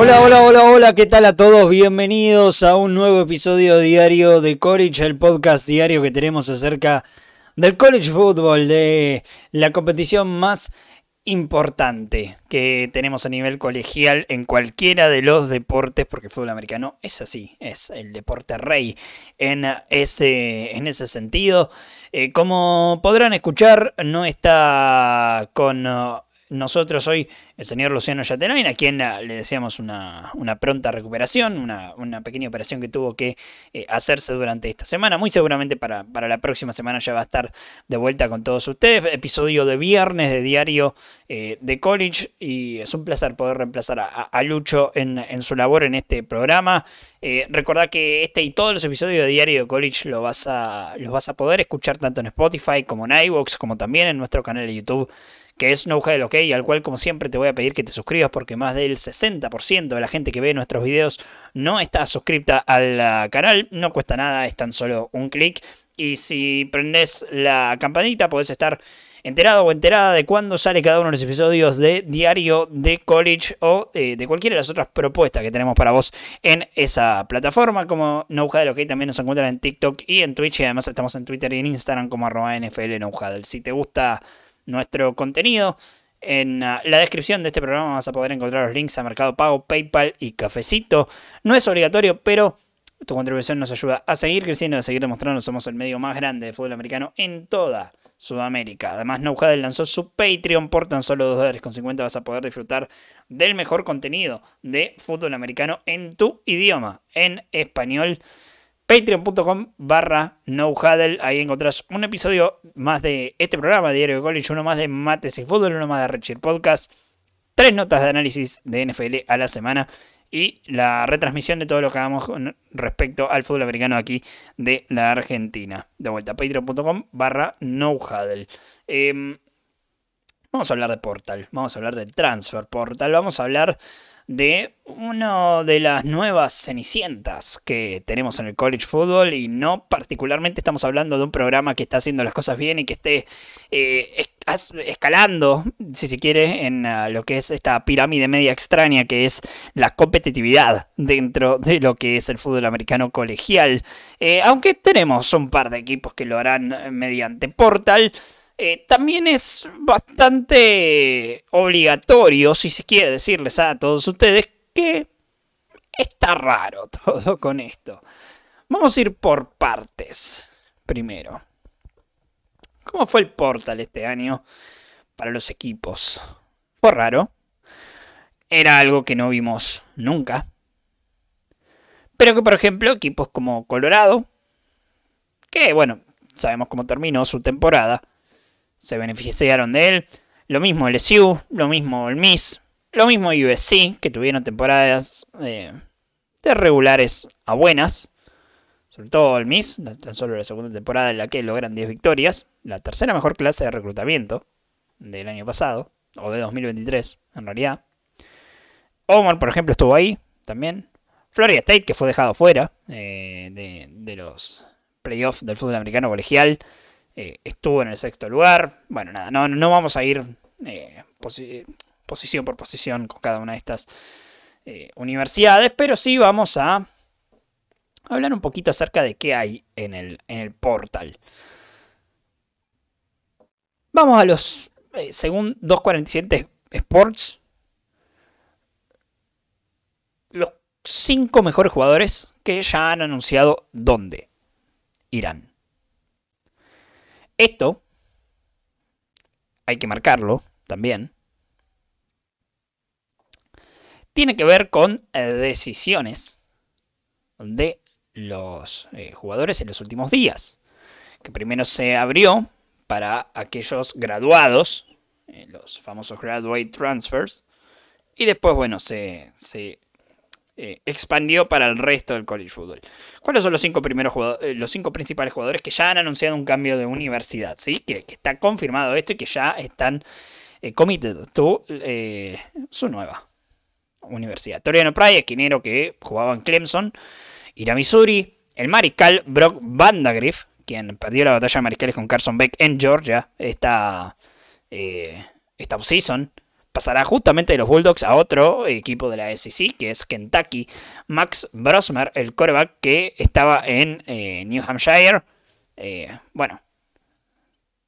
Hola, hola, hola, hola, ¿qué tal a todos? Bienvenidos a un nuevo episodio diario de College, el podcast diario que tenemos acerca del college football, de la competición más importante que tenemos a nivel colegial en cualquiera de los deportes, porque el fútbol americano es así, es el deporte rey en ese, en ese sentido. Eh, como podrán escuchar, no está con nosotros hoy, el señor Luciano Yatenoin, a quien ah, le deseamos una, pronta recuperación, una, pequeña operación que tuvo que eh, hacerse durante esta semana. Muy seguramente para, la próxima semana ya va a estar de vuelta con todos ustedes. Episodio de viernes de Diario eh, de College y es un placer poder reemplazar a, Lucho en, su labor en este programa. Eh, recordad que este y todos los episodios de Diario de College lo vas a, los vas a poder escuchar tanto en Spotify como en iVoox, como también en nuestro canal de YouTube que es Nowhead OK, al cual como siempre te voy a pedir que te suscribas porque más del 60% de la gente que ve nuestros videos no está suscripta al ah, canal, no cuesta nada, es tan solo un clic. Y si prendes la campanita podés estar enterado o enterada de cuándo sale cada uno de los episodios de Diario de College o eh, de cualquiera de las otras propuestas que tenemos para vos en esa plataforma. Como lo ok, también nos encuentran en TikTok y en Twitch. Y además estamos en Twitter y en Instagram como arroba NFL Si te gusta nuestro contenido. En ah, la descripción de este programa vas a poder encontrar los links a Mercado Pago, PayPal y Cafecito. No es obligatorio, pero tu contribución nos ayuda a seguir creciendo, a seguir demostrando que somos el medio más grande de fútbol americano en toda Sudamérica. Además, Nowhadel lanzó su Patreon por tan solo 2 dólares con 50 vas a poder disfrutar del mejor contenido de fútbol americano en tu idioma, en español. Patreon.com barra NoHaddle. Ahí encontrás un episodio más de este programa, Diario de College, uno más de Mates y Fútbol, uno más de Richard Podcast, tres notas de análisis de NFL a la semana y la retransmisión de todo lo que hagamos respecto al fútbol americano aquí de la Argentina. De vuelta, patreon.com barra NoHuddle. Em, vamos a hablar de Portal, vamos a hablar de Transfer Portal, vamos a hablar de una de las nuevas cenicientas que tenemos en el college football y no particularmente estamos hablando de un programa que está haciendo las cosas bien y que esté eh, escalando, si se quiere, en ah, lo que es esta pirámide media extraña que es la competitividad dentro de lo que es el fútbol americano colegial. Eh, aunque tenemos un par de equipos que lo harán mediante Portal. Eh, también es bastante obligatorio, si se quiere decirles a todos ustedes, que está raro todo con esto. Vamos a ir por partes primero. ¿Cómo fue el portal este año para los equipos? Fue raro. Era algo que no vimos nunca. Pero que, por ejemplo, equipos como Colorado, que bueno, sabemos cómo terminó su temporada, se beneficiaron de él. Lo mismo el lo mismo el Miss... lo mismo USC, que tuvieron temporadas eh, de regulares a buenas. Sobre todo el Miss... tan solo la segunda temporada en la que logran 10 victorias. La tercera mejor clase de reclutamiento del año pasado, o de 2023 en realidad. Omar, por ejemplo, estuvo ahí también. Florida State, que fue dejado fuera eh, de, de los playoffs del fútbol americano colegial. Eh, estuvo en el sexto lugar. Bueno, nada, no, no vamos a ir eh, posición por posición con cada una de estas eh, universidades, pero sí vamos a hablar un poquito acerca de qué hay en el, en el portal. Vamos a los, según 247 Sports, los cinco mejores jugadores que ya han anunciado dónde irán. Esto hay que marcarlo también. Tiene que ver con eh, decisiones de los eh, jugadores en los últimos días. Que primero se abrió para aquellos graduados, eh, los famosos graduate transfers, y después, bueno, se, se eh, expandió para el resto del college football. ¿Cuáles son los cinco, primeros eh, los cinco principales jugadores que ya han anunciado un cambio de universidad? ¿sí? Que, está confirmado esto y que ya están eh, committed eh, su nueva universidad. Toriano Prye, esquinero que jugaba en Clemson, ir a Missouri. El mariscal Brock Vandagriff, quien perdió la batalla de mariscales con Carson Beck en Georgia esta, esta season pasará justamente de los Bulldogs a otro equipo de la SEC, que es Kentucky. Max Brosmer, el coreback que estaba en eh, New Hampshire. Eh, bueno,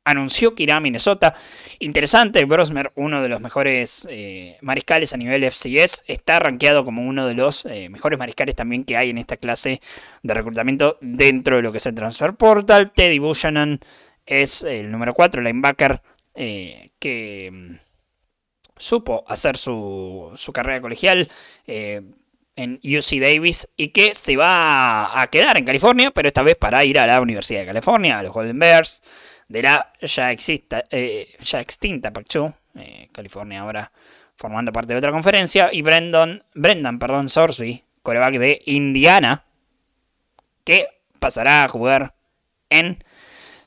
anunció que irá a Minnesota. Interesante, Brosmer, uno de los mejores eh, mariscales a nivel FCS, está rankeado como uno de los mejores mariscales también que hay en esta clase de reclutamiento dentro de lo que es el Transfer Portal. Teddy Buchanan es el número 4, linebacker, que mm, supo hacer su, su carrera colegial eh, en UC Davis y que se va a quedar en California, pero esta vez para ir a la Universidad de California, a los Golden Bears, de la ya, exista, eh, ya extinta Pachu, eh, California ahora formando parte de otra conferencia, y Brendan, Brendan perdón, Sorsby, coreback de Indiana, que pasará a jugar en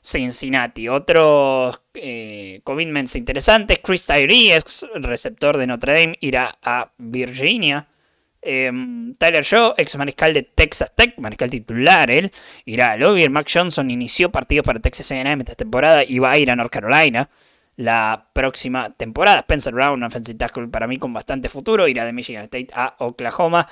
Cincinnati. Otros eh, commitments interesantes, Chris Tyree, ex receptor de Notre Dame, irá a Virginia. Em, Tyler Shaw, ex mariscal de Texas Tech, mariscal titular, él irá a Louisville. Mark Johnson inició partidos para Texas A&M esta temporada y va a ir a North Carolina la próxima temporada. Spencer Brown, un offensive tackle para mí con bastante futuro, irá de Michigan State a Oklahoma.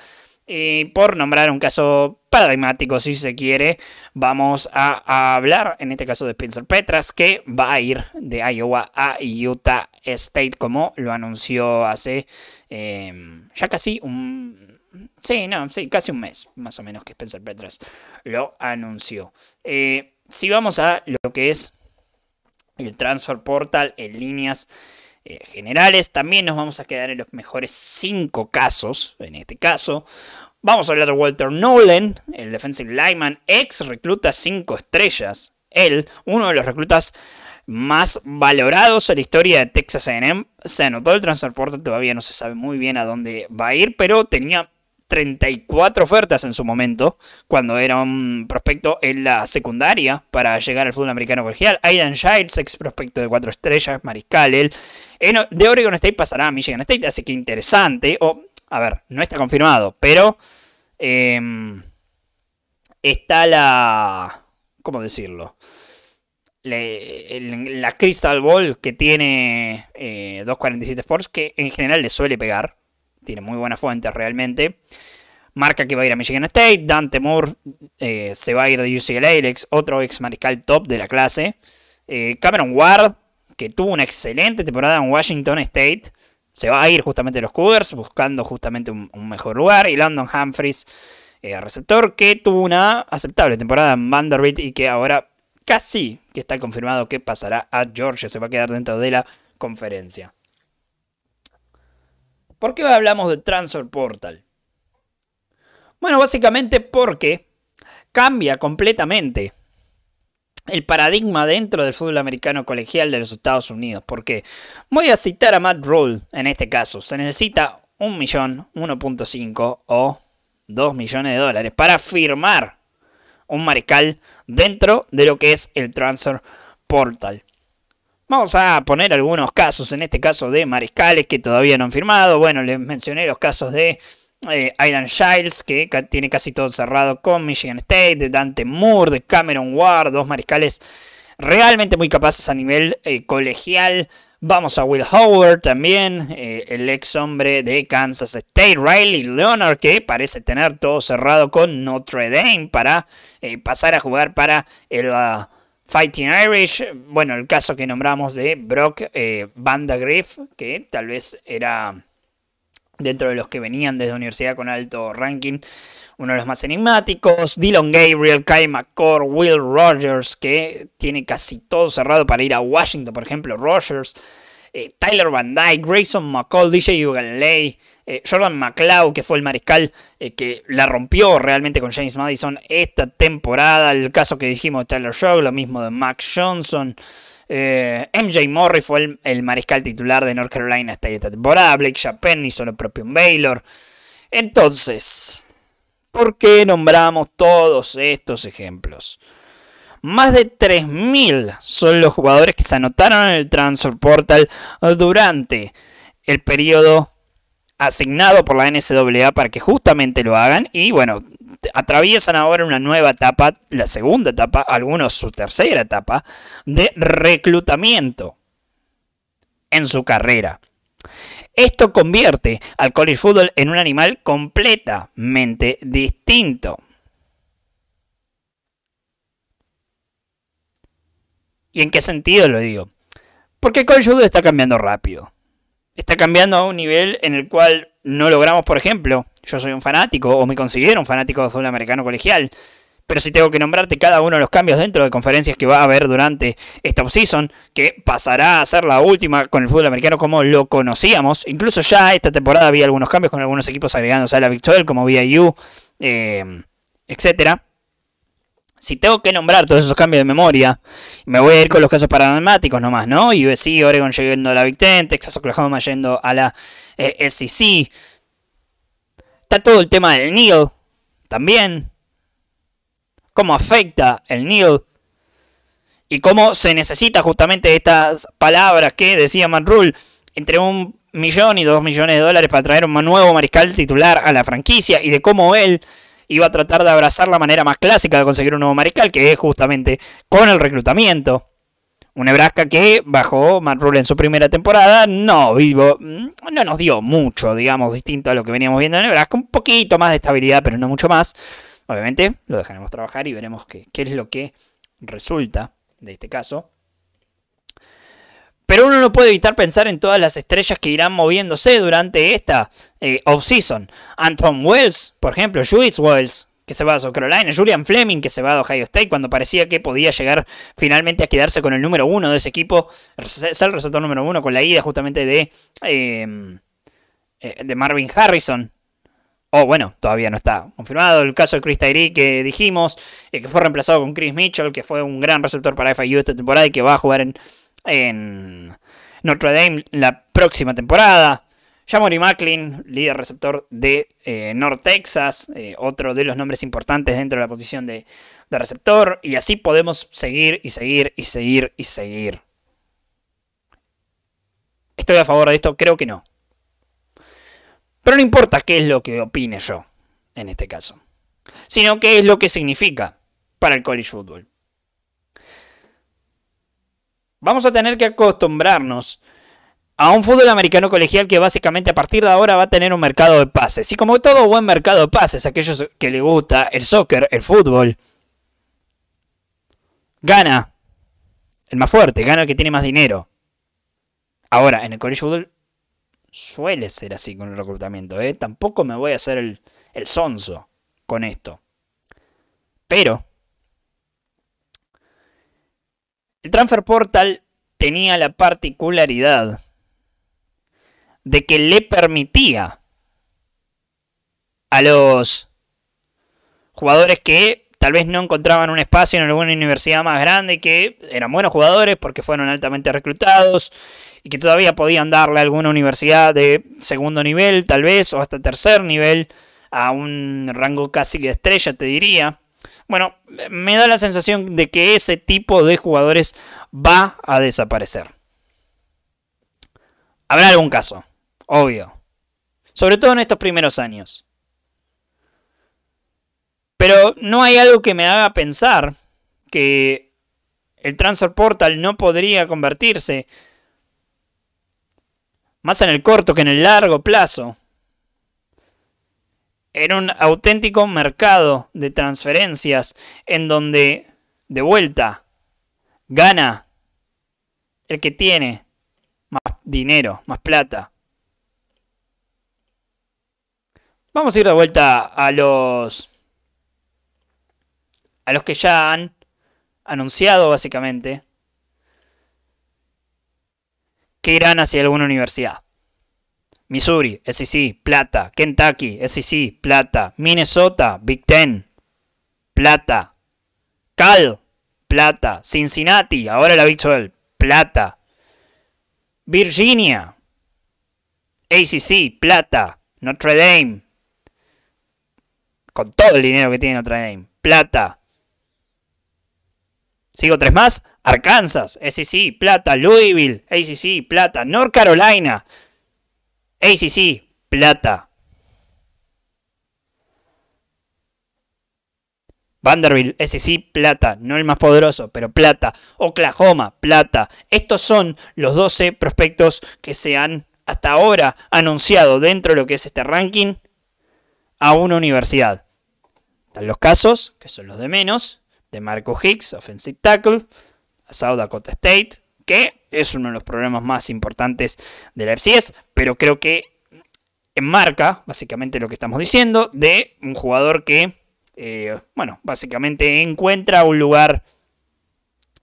Y por nombrar un caso paradigmático, si se quiere, vamos a, hablar en este caso de Spencer Petras, que va a ir de Iowa a Utah State, como lo anunció hace em, ya casi un. Sí, no, sí, casi un mes, más o menos, que Spencer Petras lo anunció. Eh, si vamos a lo que es el Transfer Portal en líneas. Eh, generales. También nos vamos a quedar en los mejores 5 casos, en este caso. Vamos a hablar de Walter Nolan, el defensive lineman, ex recluta 5 estrellas. Él, uno de los reclutas más valorados en la historia de Texas AM. Se anotó el transporte, todavía no se sabe muy bien a dónde va a ir, pero tenía 34 ofertas en su momento, cuando era un prospecto en la secundaria para llegar al fútbol americano colegial. Aidan Giles, ex prospecto de 4 estrellas, Mariscal, él. De Oregon State pasará a Michigan State, así que interesante. O, a ver, no está confirmado, pero em, está la... ¿Cómo decirlo? la Crystal Ball que tiene 247 eh, Sports, que en general le suele pegar tiene muy buenas fuentes realmente. Marca que va a ir a Michigan State. Dante Moore eh, se va a ir de UCLA, otro ex mariscal top de la clase. Eh, Cameron Ward, que tuvo una excelente temporada en Washington State, se va a ir justamente los Cougars, buscando justamente un, mejor lugar. Y Landon Humphries, eh, receptor, que tuvo una aceptable temporada en Vanderbilt y que ahora casi que está confirmado que pasará a Georgia, se va a quedar dentro de la conferencia. ¿Por qué hablamos de Transfer Portal? Bueno, básicamente porque cambia completamente el paradigma dentro del fútbol americano colegial de los Estados Unidos. Porque voy a citar a Matt Rule en este caso. Se necesita un millón, 1.5 o 2 millones de dólares para firmar un mariscal dentro de lo que es el transfer portal. Vamos a poner algunos casos, en este caso de mariscales que todavía no han firmado. Bueno, les mencioné los casos de eh, Aidan Giles, que tiene casi todo cerrado con Michigan State, de Dante Moore, de Cameron Ward, dos mariscales realmente muy capaces a nivel eh, colegial. Vamos a Will Howard también, eh, el ex hombre de Kansas State, Riley Leonard, que parece tener todo cerrado con Notre Dame para pasar a jugar para el... Ah, Fighting Irish, bueno, el caso que nombramos de Brock eh, Vandagriff, que tal vez era dentro de los que venían desde la universidad con alto ranking, uno de los más enigmáticos, Dylan Gabriel, Kai McCord, Will Rogers, que tiene casi todo cerrado para ir a Washington, por ejemplo, Rogers eh, Tyler Van Dyke, Grayson McCall, DJ Uganley, eh, Jordan McLeod, que fue el mariscal eh, que la rompió realmente con James Madison esta temporada. El caso que dijimos de Tyler Shaw, lo mismo de Max Johnson. MJ Morris fue el, mariscal titular de North Carolina esta temporada. Blake Chapin hizo lo propio Baylor. Entonces, ¿por qué nombramos todos estos ejemplos? Más de 3.000 son los jugadores que se anotaron en el Transfer Portal durante el periodo asignado por la NCAA para que justamente lo hagan. Y bueno, atraviesan ahora una nueva etapa, la segunda etapa, algunos su tercera etapa, de reclutamiento en su carrera. Esto convierte al college football en un animal completamente distinto. ¿Y en qué sentido lo digo? Porque Call Duty está cambiando rápido. Está cambiando a un nivel en el cual no logramos, por ejemplo, yo soy un fanático o me considero un fanático de fútbol americano colegial, pero si tengo que nombrarte cada uno de los cambios dentro de conferencias que va a haber durante esta season, que pasará a ser la última con el fútbol americano como lo conocíamos. Incluso ya esta temporada había algunos cambios con algunos equipos agregándose a la Big como VIU, eh, etcétera si tengo que nombrar todos esos cambios de memoria, me voy a ir con los casos paradigmáticos nomás, ¿no? Y sí, Oregon llegando a la Big Ten, Texas, Oklahoma yendo a la eh, SEC. Está todo el tema del NIL también. Cómo afecta el NIL. Y cómo se necesita justamente estas palabras que decía Matt entre un millón y dos millones de dólares para traer un nuevo mariscal titular a la franquicia y de cómo él iba a tratar de abrazar la manera más clásica de conseguir un nuevo mariscal, que es justamente con el reclutamiento. Un Nebraska que bajó Matt Rule en su primera temporada no, vivo, mm, no nos dio mucho, digamos, distinto a lo que veníamos viendo en Nebraska. Un poquito más de estabilidad, pero no mucho más. Obviamente lo dejaremos trabajar y veremos qué es lo que resulta de este caso. Pero uno no puede evitar pensar en todas las estrellas que irán moviéndose durante esta eh, offseason. off-season. Anton Wells, por ejemplo, Judith Wells, que se va a South Carolina, Julian Fleming, que se va a Ohio State cuando parecía que podía llegar finalmente a quedarse con el número uno de ese equipo, ser el receptor número uno con la ida justamente de, em, eh, de Marvin Harrison, Oh, bueno, todavía no está confirmado. El caso de Chris Tyree que dijimos, eh, que fue reemplazado con Chris Mitchell, que fue un gran receptor para FIU esta temporada y que va a jugar en en Notre Dame la próxima temporada. Jamori Macklin, líder receptor de eh, North Texas, eh, otro de los nombres importantes dentro de la posición de, de receptor. Y así podemos seguir y seguir y seguir y seguir. ¿Estoy a favor de esto? Creo que no. Pero no importa qué es lo que opine yo en este caso, sino qué es lo que significa para el college football. Vamos a tener que acostumbrarnos a un fútbol americano colegial que básicamente a partir de ahora va a tener un mercado de pases. Y como todo buen mercado de pases, aquellos que le gusta el soccer, el fútbol, gana el más fuerte, gana el que tiene más dinero. Ahora, en el college football suele ser así con el reclutamiento. ¿eh? Tampoco me voy a hacer el, el sonso con esto. Pero El Transfer Portal tenía la particularidad de que le permitía a los jugadores que tal vez no encontraban un espacio en alguna universidad más grande, que eran buenos jugadores porque fueron altamente reclutados y que todavía podían darle a alguna universidad de segundo nivel, tal vez, o hasta tercer nivel, a un rango casi de estrella, te diría. Bueno, me da la sensación de que ese tipo de jugadores va a desaparecer. Habrá algún caso, obvio. Sobre todo en estos primeros años. Pero no hay algo que me haga pensar que el Transfer Portal no podría convertirse más en el corto que en el largo plazo era un auténtico mercado de transferencias en donde, de vuelta, gana el que tiene más dinero, más plata. Vamos a ir de vuelta a los a los que ya han anunciado básicamente que irán hacia alguna universidad. Missouri, SEC, plata. Kentucky, SEC, plata. Minnesota, Big Ten, plata. Cal, plata. Cincinnati, ahora la Big 12, plata. Virginia, ACC, plata. Notre Dame, con todo el dinero que tiene Notre Dame, plata. Sigo tres más. Arkansas, SEC, plata. Louisville, ACC, plata. North Carolina, ACC, plata. Vanderbilt, ese plata, no el más poderoso, pero plata. Oklahoma, plata. Estos son los 12 prospectos que se han hasta ahora anunciado dentro de lo que es este ranking a una universidad. Están los casos, que son los de menos, de Marco Hicks, Offensive Tackle, a South Dakota State, es uno de los problemas más importantes de la FCS, pero creo que enmarca básicamente lo que estamos diciendo de un jugador que, eh, bueno, básicamente encuentra un lugar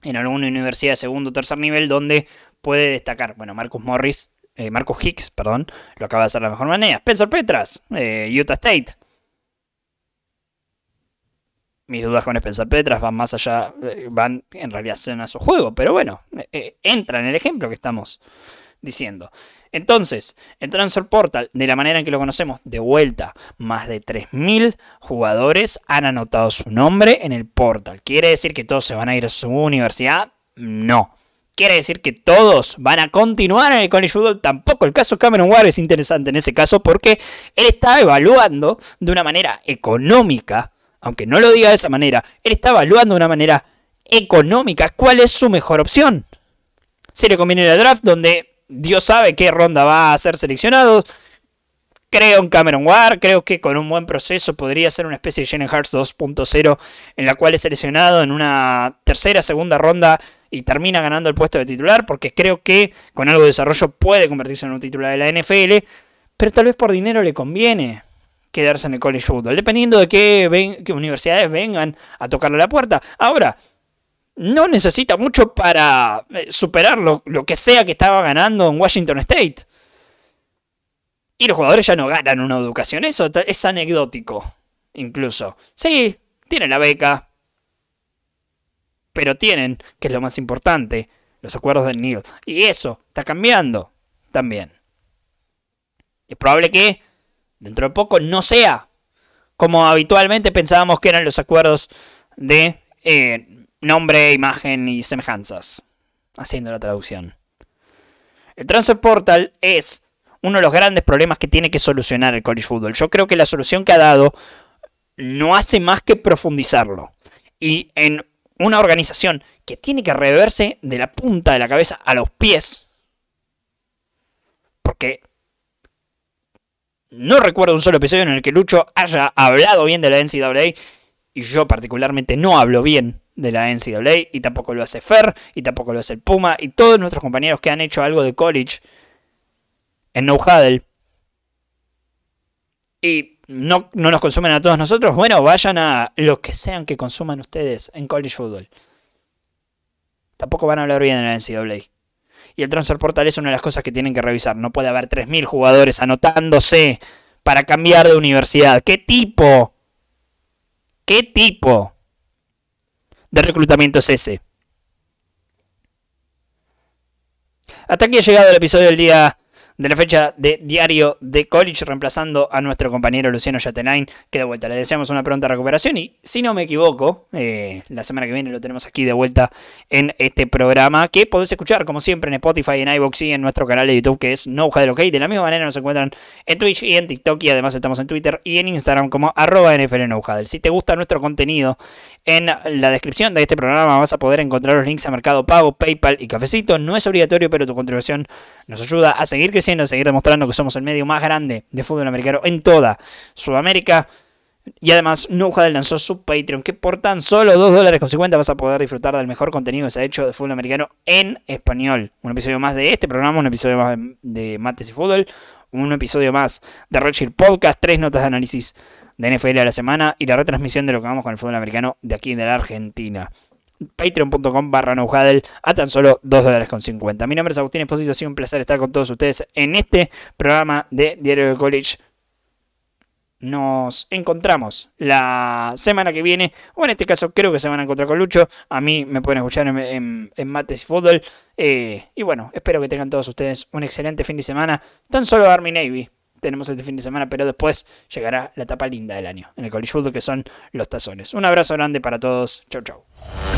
en alguna universidad de segundo o tercer nivel donde puede destacar. Bueno, Marcus Morris, eh, Marcus Hicks, perdón, lo acaba de hacer de la mejor manera. Spencer Petras, eh, Utah State mis dudas con Spencer Petras van más allá, eh, van en realidad a su juego, pero bueno, eh, eh, entra en el ejemplo que estamos diciendo. Entonces, el Transfer Portal, de la manera en que lo conocemos, de vuelta, más de 3.000 jugadores han anotado su nombre en el portal. ¿Quiere decir que todos se van a ir a su universidad? No. ¿Quiere decir que todos van a continuar en el college football? Tampoco. El caso Cameron Ward es interesante en ese caso porque él está evaluando de una manera económica aunque no lo diga de esa manera, él está evaluando de una manera económica cuál es su mejor opción. Se le conviene la draft donde Dios sabe qué ronda va a ser seleccionado. Creo en Cameron Ward, creo que con un buen proceso podría ser una especie de Jalen Hurts 2.0 en la cual es seleccionado en una tercera, segunda ronda y termina ganando el puesto de titular porque creo que con algo de desarrollo puede convertirse en un titular de la NFL, pero tal vez por dinero le conviene quedarse en el college football, dependiendo de qué, universidades vengan a tocarle la puerta. Ahora, no necesita mucho para eh, superar lo, que sea que estaba ganando en Washington State. Y los jugadores ya no ganan una educación, eso es anecdótico, incluso. Sí, tienen la beca, pero tienen, que es lo más importante, los acuerdos de Neil Y eso está cambiando también. Es probable que dentro de poco no sea como habitualmente pensábamos que eran los acuerdos de eh, nombre, imagen y semejanzas, haciendo la traducción. El Transfer Portal es uno de los grandes problemas que tiene que solucionar el college football. Yo creo que la solución que ha dado no hace más que profundizarlo. Y en una organización que tiene que reverse de la punta de la cabeza a los pies, porque no recuerdo un solo episodio en el que Lucho haya hablado bien de la NCAA. Y yo particularmente no hablo bien de la NCAA. Y tampoco lo hace Fer. Y tampoco lo hace el Puma. Y todos nuestros compañeros que han hecho algo de college en No Huddle. Y no, no nos consumen a todos nosotros. Bueno, vayan a lo que sean que consuman ustedes en college football. Tampoco van a hablar bien de la NCAA. Y el transfer portal es una de las cosas que tienen que revisar. No puede haber 3.000 jugadores anotándose para cambiar de universidad. ¿Qué tipo? ¿Qué tipo de reclutamiento es ese? Hasta aquí ha llegado el episodio del día de la fecha de Diario de College, reemplazando a nuestro compañero Luciano Yatenain, que de vuelta le deseamos una pronta recuperación. Y si no me equivoco, eh, la semana que viene lo tenemos aquí de vuelta en este programa, que podés escuchar como siempre en Spotify, en iBox y en nuestro canal de YouTube, que es No de De la misma manera nos encuentran en Twitch y en TikTok, y además estamos en Twitter y en Instagram como arroba Si te gusta nuestro contenido, en la descripción de este programa vas a poder encontrar los links a Mercado Pago, PayPal y Cafecito. No es obligatorio, pero tu contribución nos ayuda a seguir creciendo, a seguir demostrando que somos el medio más grande de fútbol americano en toda Sudamérica. Y además, Nujadel lanzó su Patreon, que por tan solo 2 dólares con 50 vas a poder disfrutar del mejor contenido que se ha hecho de fútbol americano en español. Un episodio más de este programa, un episodio más de Mates y Fútbol, un episodio más de Rachel Podcast, tres notas de análisis de NFL a la semana y la retransmisión de lo que vamos con el fútbol americano de aquí de la Argentina patreon.com barra nojadel a tan solo 2 dólares con 50. Mi nombre es Agustín Esposito, ha sido un placer estar con todos ustedes en este programa de Diario del College. Nos encontramos la semana que viene, o en este caso creo que se van a encontrar con Lucho. A mí me pueden escuchar en, en, Mates y Fútbol. Eh, y bueno, espero que tengan todos ustedes un excelente fin de semana. Tan solo Army Navy tenemos este fin de semana, pero después llegará la etapa linda del año en el College Fútbol que son los tazones. Un abrazo grande para todos. Chau, chau.